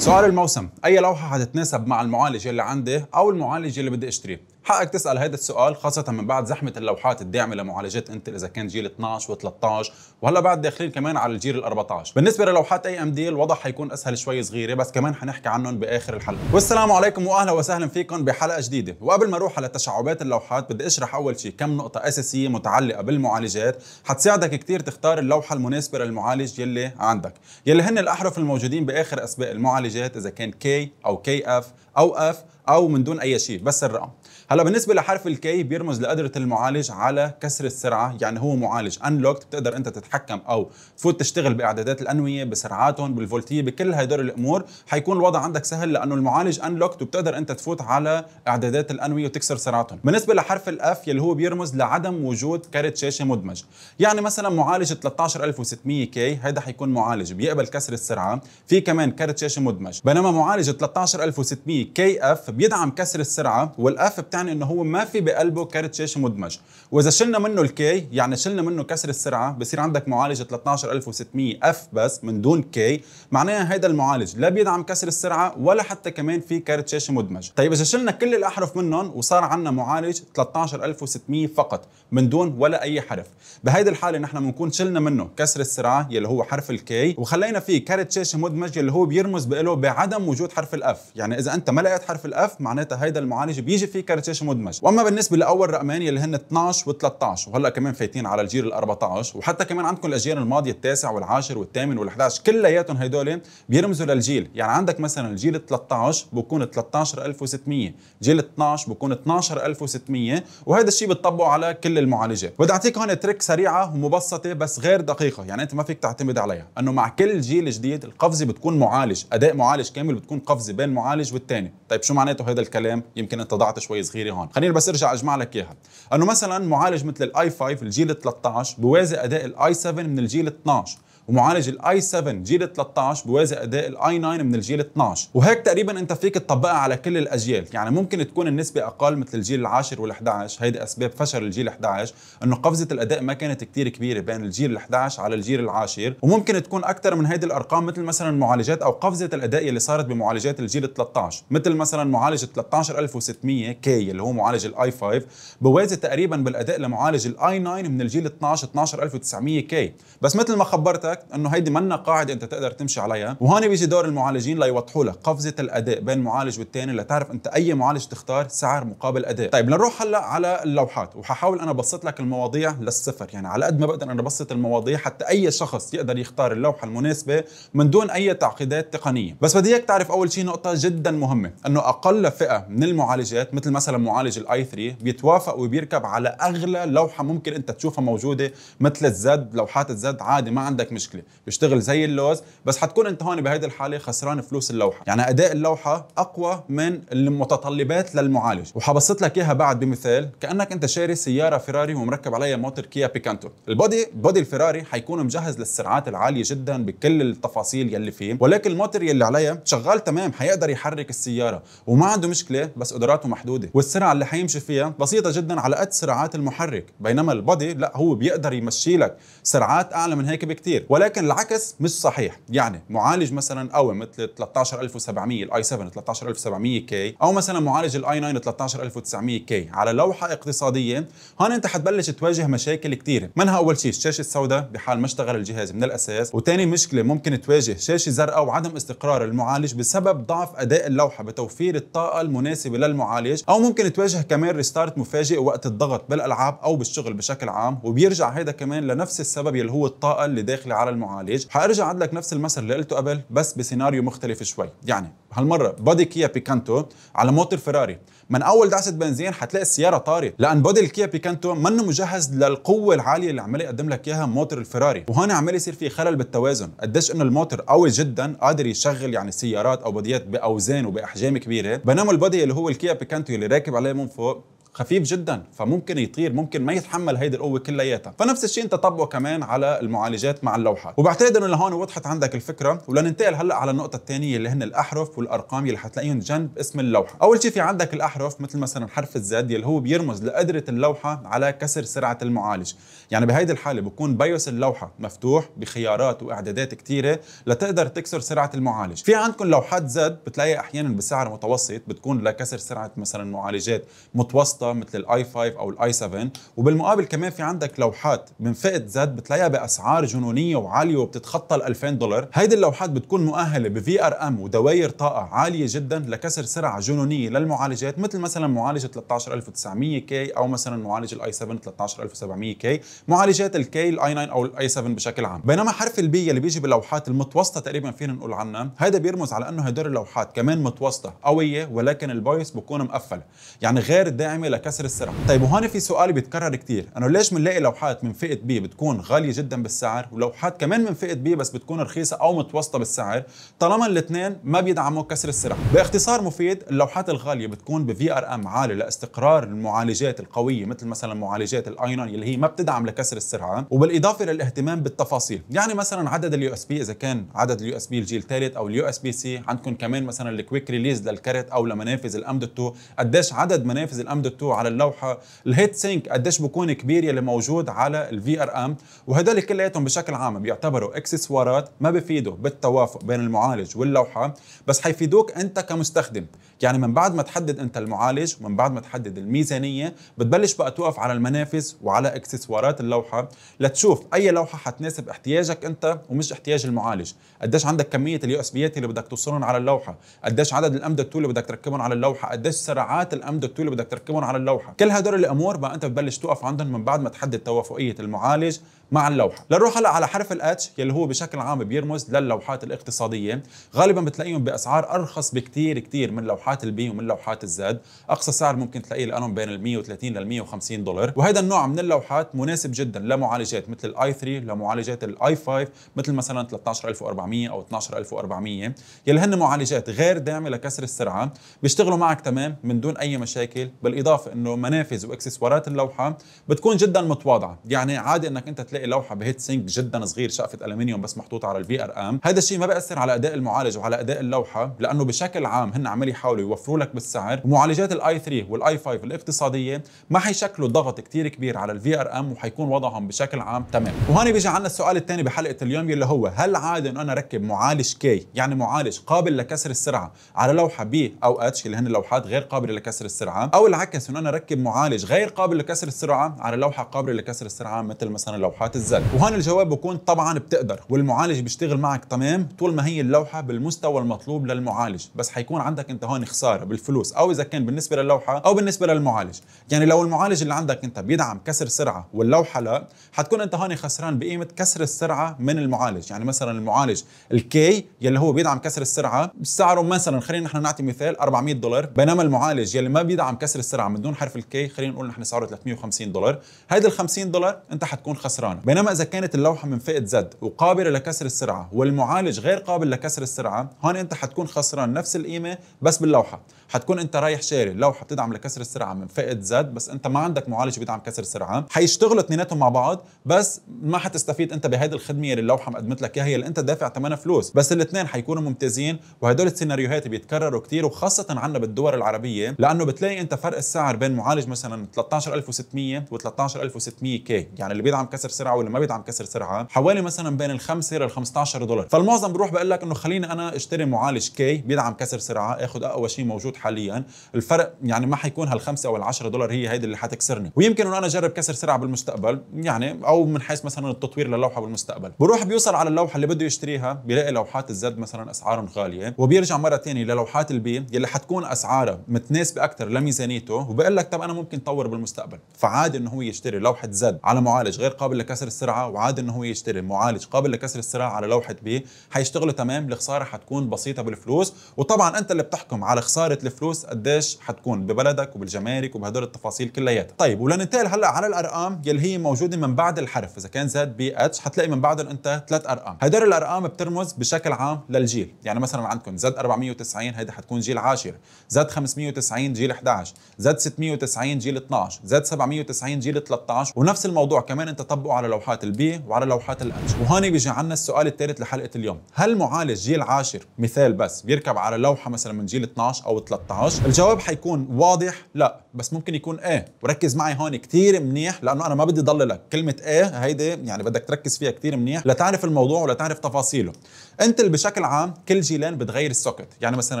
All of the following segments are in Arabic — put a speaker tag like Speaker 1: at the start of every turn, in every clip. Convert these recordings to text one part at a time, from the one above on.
Speaker 1: سؤال الموسم اي لوحه حتتناسب مع المعالج اللي عندي او المعالج اللي بدي اشتريه حقك تسال هذا السؤال خاصه من بعد زحمه اللوحات الداعمه لمعالجات انتل اذا كان جيل 12 و13 وهلا بعد داخلين كمان على الجيل ال14 بالنسبه للوحات اي ام دي الوضع حيكون اسهل شوي صغيره بس كمان حنحكي عنهم باخر الحلقه والسلام عليكم واهلا وسهلا فيكم بحلقه جديده وقبل ما اروح على تشعبات اللوحات بدي اشرح اول شيء كم نقطه اساسيه متعلقه بالمعالجات حتساعدك كثير تختار اللوحه المناسبه للمعالج يلي عندك يلي هن الاحرف الموجودين باخر اسباق المعالجات اذا كان كي او كي اف او اف او من دون اي شيء بس الرقم هلا بالنسبه لحرف الكي بيرمز لقدره المعالج على كسر السرعه يعني هو معالج انلوكت بتقدر انت تتحكم او تفوت تشتغل باعدادات الانويه بسرعاتهم بالفولتيه بكل هدول الامور حيكون الوضع عندك سهل لانه المعالج انلوكت وبتقدر انت تفوت على اعدادات الانويه وتكسر سرعتهم بالنسبه لحرف الاف يلي هو بيرمز لعدم وجود كارت شاشه مدمج يعني مثلا معالج 13600 كي هيدا حيكون معالج بيقبل كسر السرعه في كمان كارت شاشه مدمج بينما معالج 13600 كي اف بيدعم كسر السرعه والاف بتاع يعني انه هو ما في بقلبه كارت شاشه مدمج واذا شلنا منه الكي يعني شلنا منه كسر السرعه بصير عندك معالجه 13600 اف بس من دون كي معناها هذا المعالج لا بيدعم كسر السرعه ولا حتى كمان في كارت شاشه مدمج طيب اذا شلنا كل الاحرف منهم وصار عندنا معالج 13600 فقط من دون ولا اي حرف بهيدي الحاله نحن بنكون شلنا منه كسر السرعه يلي هو حرف الكي وخلينا فيه كارت شاشه مدمج يلي هو بيرمز له بعدم وجود حرف الاف يعني اذا انت ما لقيت حرف الاف معناتها هيدا المعالج بيجي فيه كارت شاشه مدمج واما بالنسبه لاول رقمين اللي هن 12 و13 وهلا كمان فايتين على الجيل ال14 وحتى كمان عندكم الاجيال الماضيه التاسع والعاشر والثامن وال11 كلياتهم هدول بيرمزوا للجيل يعني عندك مثلا الجيل ال13 بكون 13600 جيل 12 بكون 12600 وهذا الشيء بتطبقه على كل المعالجات بدي اعطيك هون تريك سريعه ومبسطه بس غير دقيقه يعني انت ما فيك تعتمد عليها انه مع كل جيل جديد القفزه بتكون معالج اداء معالج كامل بتكون قفزه بين معالج والثاني طيب شو معناته هذا الكلام يمكن انت ضعت شوي صغير الاخيره هون خليني بس ارجع اجمع لك اياها انه مثلا معالج مثل الاي 5 الجيل 13 بوازي اداء الاي 7 من الجيل 12 ومعالج الاي 7 جيل 13 بيوازي اداء الاي 9 من الجيل 12 وهيك تقريبا انت فيك تطبقها على كل الاجيال يعني ممكن تكون النسبه اقل مثل الجيل العاشر وال11 هيدي اسباب فشل الجيل 11 انه قفزه الاداء ما كانت كتير كبيره بين الجيل ال11 على الجيل العاشر وممكن تكون اكثر من هيدي الارقام مثل مثلا معالجات او قفزه الاداء اللي صارت بمعالجات الجيل 13 مثل مثلا معالج 13600 كي اللي هو معالج الاي 5 بوازي تقريبا بالاداء لمعالج الاي 9 من الجيل 12 12900 كي بس مثل ما خبرتك لك انه هيدي منا قاعده انت تقدر تمشي عليها وهون بيجي دور المعالجين ليوضحوا لك قفزه الاداء بين معالج والثاني لتعرف انت اي معالج تختار سعر مقابل اداء طيب لنروح هلا على اللوحات وححاول انا ابسط لك المواضيع للصفر يعني على قد ما بقدر انا ابسط المواضيع حتى اي شخص يقدر يختار اللوحه المناسبه من دون اي تعقيدات تقنيه بس بدي اياك تعرف اول شيء نقطه جدا مهمه انه اقل فئه من المعالجات مثل مثلا معالج الاي 3 بيتوافق وبيركب على اغلى لوحه ممكن انت تشوفها موجوده مثل الزد لوحات الزد عادي ما عندك مشكله مشكله بيشتغل زي اللوز بس حتكون انت هون بهيدي الحاله خسران فلوس اللوحه يعني اداء اللوحه اقوى من المتطلبات للمعالج وحبسط لك اياها بعد بمثال كانك انت شاري سياره فيراري ومركب عليها موتور كيا بيكانتو البودي بودي الفيراري حيكون مجهز للسرعات العاليه جدا بكل التفاصيل يلي فيه ولكن الموتور يلي عليها شغال تمام حيقدر يحرك السياره وما عنده مشكله بس قدراته محدوده والسرعه اللي حيمشي فيها بسيطه جدا على قد سرعات المحرك بينما البودي لا هو بيقدر يمشي لك سرعات اعلى من هيك بكثير ولكن العكس مش صحيح يعني معالج مثلا قوي مثل 13700 الاي 7 13700 كي او مثلا معالج الاي 9 13900 كي على لوحه اقتصاديه هون انت حتبلش تواجه مشاكل كثيره منها اول شيء الشاشه السوداء بحال ما اشتغل الجهاز من الاساس وثاني مشكله ممكن تواجه شاشه زرقاء وعدم استقرار المعالج بسبب ضعف اداء اللوحه بتوفير الطاقه المناسبه للمعالج او ممكن تواجه كمان ريستارت مفاجئ وقت الضغط بالالعاب او بالشغل بشكل عام وبيرجع هذا كمان لنفس السبب يلي هو الطاقه اللي داخله على المعالج حارجع اعد لك نفس المثل اللي قلته قبل بس بسيناريو مختلف شوي يعني هالمره بودي كيا بيكانتو على موتور فيراري من اول دعسه بنزين حتلاقي السياره طارت لان بودي الكيا بيكانتو منه مجهز للقوه العاليه اللي عمال يقدم لك اياها موتور الفيراري وهون عمال يصير في خلل بالتوازن قديش انه الموتور قوي جدا قادر يشغل يعني سيارات او بوديات باوزان وباحجام كبيره بينما البودي اللي هو الكيا بيكانتو اللي راكب عليه من فوق خفيف جدا فممكن يطير ممكن ما يتحمل هيدي القوه كلياتها فنفس الشيء انت طبقه كمان على المعالجات مع اللوحات وبعتقد انه لهون وضحت عندك الفكره ولننتقل هلا على النقطه الثانيه اللي هن الاحرف والارقام اللي حتلاقيهم جنب اسم اللوحه اول شيء في عندك الاحرف مثل مثلا حرف الزد اللي هو بيرمز لقدره اللوحه على كسر سرعه المعالج يعني بهيدي الحاله بكون بايوس اللوحه مفتوح بخيارات واعدادات كثيره لتقدر تكسر سرعه المعالج في عندكم لوحات زد بتلاقيها احيانا بسعر متوسط بتكون لكسر سرعه مثلا معالجات متوسطه خاصه مثل الاي 5 او الاي 7 وبالمقابل كمان في عندك لوحات من فئه زد بتلاقيها باسعار جنونيه وعاليه وبتتخطى ال 2000 دولار هيدي اللوحات بتكون مؤهله بفي ار ام ودوائر طاقه عاليه جدا لكسر سرعه جنونيه للمعالجات مثل مثلا معالجه 13900 كي او مثلا معالج الاي 7 13700 كي معالجات الكي الاي 9 او الاي 7 بشكل عام بينما حرف البي اللي بيجي باللوحات المتوسطه تقريبا فينا نقول عنها هذا بيرمز على انه هدول اللوحات كمان متوسطه قويه ولكن البايس بكون مقفل يعني غير داعمه لكسر السرعه طيب وهون في سؤال بيتكرر كثير انه ليش بنلاقي لوحات من فئه بي بتكون غاليه جدا بالسعر ولوحات كمان من فئه بي بس بتكون رخيصه او متوسطه بالسعر طالما الاثنين ما بيدعموا كسر السرعه باختصار مفيد اللوحات الغاليه بتكون بفي ار ام عالي لاستقرار المعالجات القويه مثل مثلا معالجات 9 اللي هي ما بتدعم لكسر السرعه وبالاضافه للاهتمام بالتفاصيل يعني مثلا عدد اليو اس بي اذا كان عدد اليو اس بي الجيل الثالث او اليو اس بي سي عندكم كمان مثلا الكويك ريليز للكارت او لمنافذ الام دوت 2 قديش عدد منافذ الام دوت 2 على اللوحه الهيت سينك قديش بكون كبير يلي موجود على الفي ار ام وهدول كلياتهم بشكل عام بيعتبروا اكسسوارات ما بفيدوا بالتوافق بين المعالج واللوحه بس حيفيدوك انت كمستخدم يعني من بعد ما تحدد انت المعالج ومن بعد ما تحدد الميزانيه بتبلش بقى توقف على المنافس وعلى اكسسوارات اللوحه لتشوف اي لوحه حتناسب احتياجك انت ومش احتياج المعالج قديش عندك كميه اليو اس بيات اللي بدك توصلهم على اللوحه قديش عدد الام دوت اللي بدك تركبهم على اللوحه قديش سرعات الام دوت اللي بدك تركبهم على اللوحه كل هدول الامور ما انت بتبلش توقف عندهم من بعد ما تحدد توافقيه المعالج مع اللوحه لنروح هلا على حرف الاتش يلي هو بشكل عام بيرمز للوحات الاقتصاديه غالبا بتلاقيهم باسعار ارخص بكتير كتير من لوحات البي ومن لوحات الزد اقصى سعر ممكن تلاقيه لهم بين ال 130 لل 150 دولار وهذا النوع من اللوحات مناسب جدا لمعالجات مثل الاي 3 لمعالجات الاي 5 مثل مثلا 13400 او 12400 يلي هن معالجات غير داعمه لكسر السرعه بيشتغلوا معك تمام من دون اي مشاكل بالاضافه بالاضافه انه منافذ واكسسوارات اللوحه بتكون جدا متواضعه يعني عادي انك انت تلاقي لوحه بهيت سينك جدا صغير شقفه الومنيوم بس محطوطه على الفي ار ام هذا الشيء ما بياثر على اداء المعالج وعلى اداء اللوحه لانه بشكل عام هن عم يحاولوا يوفروا لك بالسعر ومعالجات الاي 3 والاي 5 الاقتصاديه ما حيشكلوا ضغط كثير كبير على الفي ار ام وحيكون وضعهم بشكل عام تمام وهون بيجي عندنا السؤال الثاني بحلقه اليوم يلي هو هل عادي انه انا اركب معالج كي يعني معالج قابل لكسر السرعه على لوحه بي او اتش اللي هن لوحات غير قابله لكسر السرعه او العكس انه انا اركب معالج غير قابل لكسر السرعه على لوحه قابله لكسر السرعه مثل مثلا لوحات الزل وهون الجواب بكون طبعا بتقدر والمعالج بيشتغل معك تمام طول ما هي اللوحه بالمستوى المطلوب للمعالج بس حيكون عندك انت هون خساره بالفلوس او اذا كان بالنسبه للوحه او بالنسبه للمعالج يعني لو المعالج اللي عندك انت بيدعم كسر سرعه واللوحه لا حتكون انت هون خسران بقيمه كسر السرعه من المعالج يعني مثلا المعالج الكي يلي هو بيدعم كسر السرعه سعره مثلا خلينا نحن نعطي مثال 400 دولار بينما المعالج يلي ما بيدعم كسر السرعه عم بدون حرف الكي خلينا نقول نحن سعره 350 دولار هيدي ال 50 دولار انت حتكون خسران بينما اذا كانت اللوحه من فئه زد وقابله لكسر السرعه والمعالج غير قابل لكسر السرعه هون انت حتكون خسران نفس القيمه بس باللوحه حتكون انت رايح شاري لوحه بتدعم لكسر السرعه من فئه زد بس انت ما عندك معالج بيدعم كسر السرعه حيشتغلوا اثنيناتهم مع بعض بس ما حتستفيد انت بهيدي الخدمه اللي اللوحه مقدمت لك اياها اللي انت دافع ثمنها فلوس بس الاثنين حيكونوا ممتازين وهدول السيناريوهات بيتكرروا كثير وخاصه عندنا بالدول العربيه لانه بتلاقي انت فرق السعر بين معالج مثلا 13600 و 13600 كي يعني اللي بيدعم كسر سرعه واللي ما بيدعم كسر سرعه حوالي مثلا بين ال 5 لل 15 دولار فالمعظم بروح بقول لك انه خليني انا اشتري معالج كي بيدعم كسر سرعه اخذ اقوى شيء موجود حاليا الفرق يعني ما حيكون هال5 او ال10 دولار هي هيدي اللي حتكسرني ويمكن انه انا اجرب كسر سرعه بالمستقبل يعني او من حيث مثلا التطوير للوحه بالمستقبل بروح بيوصل على اللوحه اللي بده يشتريها بيلاقي لوحات الزد مثلا اسعارهم غاليه وبيرجع مره ثانيه للوحات البي يلي حتكون اسعارها متناسبه اكثر لميزانيته وبقول لك طب انا ممكن اطور بالمستقبل فعادي انه هو يشتري لوحه زد على معالج غير قابل لكسر السرعه وعادي انه هو يشتري معالج قابل لكسر السرعه على لوحه بي حيشتغلوا تمام الخساره حتكون بسيطه بالفلوس وطبعا انت اللي بتحكم على خساره الفلوس قديش حتكون ببلدك وبالجمارك وبهدول التفاصيل كلياتها طيب ولننتقل هلا على الارقام يلي هي موجوده من بعد الحرف اذا كان زد بي اتش حتلاقي من بعدهم انت ثلاث ارقام هدول الارقام بترمز بشكل عام للجيل يعني مثلا عندكم زد 490 هيدا حتكون جيل 10 زد 590 جيل 11 زد 690 جيل 12 زد 790 جيل 13 ونفس الموضوع كمان انت طبقه على لوحات البي وعلى لوحات الاتش وهون بيجي عندنا السؤال الثالث لحلقه اليوم هل معالج جيل 10 مثال بس بيركب على لوحه مثلا من جيل 12 او 13 13 الجواب حيكون واضح لا بس ممكن يكون ايه وركز معي هون كثير منيح لانه انا ما بدي ضل لك كلمه ايه هيدي يعني بدك تركز فيها كثير منيح لتعرف الموضوع ولتعرف تفاصيله انت بشكل عام كل جيلين بتغير السوكت يعني مثلا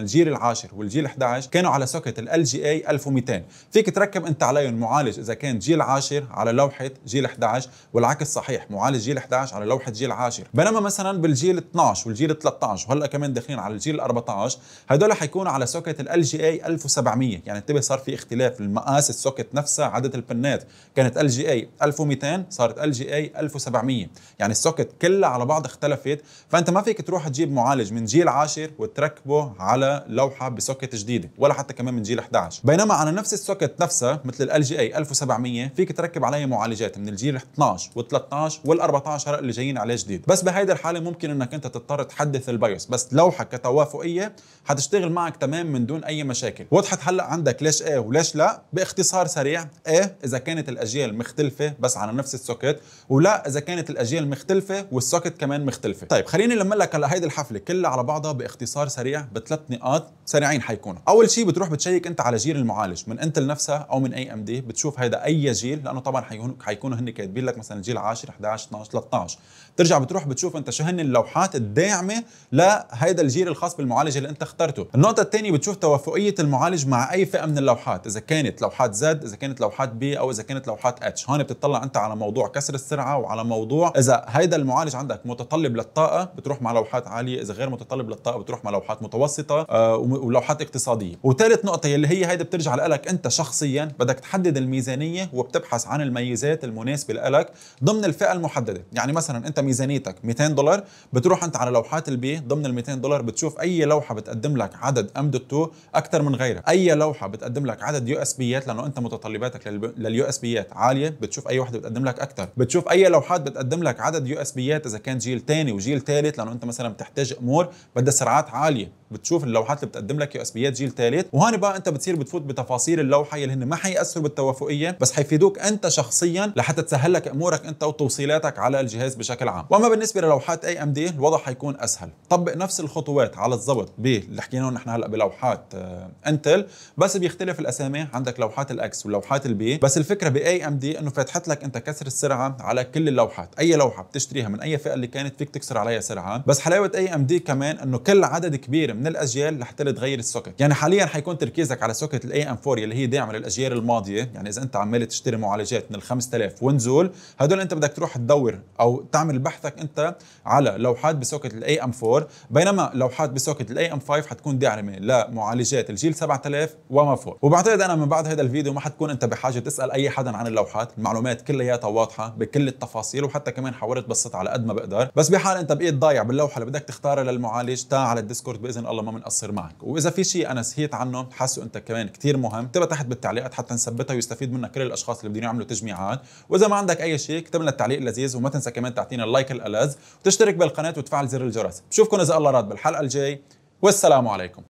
Speaker 1: الجيل العاشر والجيل 11 كانوا على سوكت ال جي اي 1200 فيك تركب انت عليهم معالج اذا كان جيل عاشر على لوحه جيل 11 والعكس صحيح معالج جيل 11 على لوحه جيل عاشر بينما مثلا بالجيل 12 والجيل 13 وهلا كمان داخلين على الجيل 14 هدول حيكونوا على سوكت ال ال جي اي 1700 يعني انتبه صار في اختلاف المقاس السوكت نفسها عدد البنات كانت ال جي اي 1200 صارت ال جي اي 1700 يعني السوكت كلها على بعض اختلفت فانت ما فيك تروح تجيب معالج من جيل 10 وتركبه على لوحه بسوكت جديده ولا حتى كمان من جيل 11 بينما على نفس السوكت نفسها مثل ال جي اي 1700 فيك تركب عليها معالجات من الجيل 12 و13 وال14 اللي جايين عليه جديد بس بهيدي الحاله ممكن انك انت تضطر تحدث البايوس بس لوحه كتوافقيه حتشتغل معك تمام من دون اي اي مشاكل وضحت هلا عندك ليش ايه وليش لا باختصار سريع ايه اذا كانت الاجيال مختلفه بس على نفس السوكت ولا اذا كانت الاجيال مختلفه والسوكت كمان مختلفه طيب خليني لما لك هلا هيدي الحفله كلها على بعضها باختصار سريع بثلاث نقاط سريعين حيكونوا اول شيء بتروح بتشيك انت على جيل المعالج من انتل نفسها او من اي ام دي بتشوف هيدا اي جيل لانه طبعا حيكونوا هن كاتبين لك مثلا جيل 10 11 12 13 ترجع بتروح بتشوف انت شو هن اللوحات الداعمه لهيدا الجيل الخاص بالمعالج اللي انت اخترته النقطه الثانيه بتشوف توافقيه المعالج مع اي فئه من اللوحات اذا كانت لوحات زد اذا كانت لوحات بي او اذا كانت لوحات اتش هون بتطلع انت على موضوع كسر السرعه وعلى موضوع اذا هيدا المعالج عندك متطلب للطاقه بتروح مع لوحات عاليه اذا غير متطلب للطاقه بتروح مع لوحات متوسطه آه ولوحات اقتصاديه وثالث نقطه اللي هي هيدا بترجع لك انت شخصيا بدك تحدد الميزانيه وبتبحث عن الميزات المناسبه لك ضمن الفئه المحدده يعني مثلا انت ميزانيتك 200 دولار بتروح انت على لوحات البي ضمن ال 200 دولار بتشوف اي لوحه بتقدم لك عدد ام دوت 2 اكثر من غيرها اي لوحه بتقدم لك عدد يو اس بيات لانه انت متطلباتك لليو اس بيات عاليه بتشوف اي وحده بتقدم لك اكثر بتشوف اي لوحات بتقدم لك عدد يو اس بيات اذا كان جيل ثاني وجيل ثالث لانه انت مثلا بتحتاج امور بدها سرعات عاليه بتشوف اللوحات اللي بتقدم لك يو اس بيات إيه جيل ثالث وهون بقى انت بتصير بتفوت بتفاصيل اللوحه اللي هن ما حيأثروا بالتوافقيه بس حيفيدوك انت شخصيا لحتى تسهل لك امورك انت وتوصيلاتك على الجهاز بشكل عام واما بالنسبه للوحات اي ام دي الوضع حيكون اسهل طبق نفس الخطوات على الضبط باللي حكيناه نحن هلا بلوحات انتل آه، بس بيختلف الاسامي عندك لوحات الاكس ولوحات البي بس الفكره باي ام دي انه فاتحت لك انت كسر السرعه على كل اللوحات اي لوحه بتشتريها من اي فئه اللي كانت فيك تكسر عليها سرعه بس حلاوه اي ام دي كمان انه كل عدد كبير من من الاجيال لحتى تغير السوكت يعني حاليا حيكون تركيزك على سوكت الاي ام 4 اللي هي داعمه للاجيال الماضيه يعني اذا انت عمال تشتري معالجات من ال 5000 ونزول هدول انت بدك تروح تدور او تعمل بحثك انت على لوحات بسوكت الاي ام 4 بينما لوحات بسوكت الاي ام 5 حتكون داعمه لمعالجات الجيل 7000 وما فوق وبعتقد انا من بعد هذا الفيديو ما حتكون انت بحاجه تسال اي حدا عن اللوحات المعلومات كلياتها واضحه بكل التفاصيل وحتى كمان حاولت بسطها على قد ما بقدر بس بحال انت بقيت ضايع باللوحه اللي بدك تختارها للمعالج تعال على الديسكورد باذن الله الله ما بنقصر معك واذا في شيء انا سهيت عنه حاسه انت كمان كثير مهم اكتبها تحت بالتعليقات حتى نثبتها ويستفيد منها كل الاشخاص اللي بدهم يعملوا تجميعات واذا ما عندك اي شيء اكتب لنا التعليق اللذيذ وما تنسى كمان تعطينا اللايك الالذ وتشترك بالقناه وتفعل زر الجرس بشوفكم اذا الله راد بالحلقه الجاي والسلام عليكم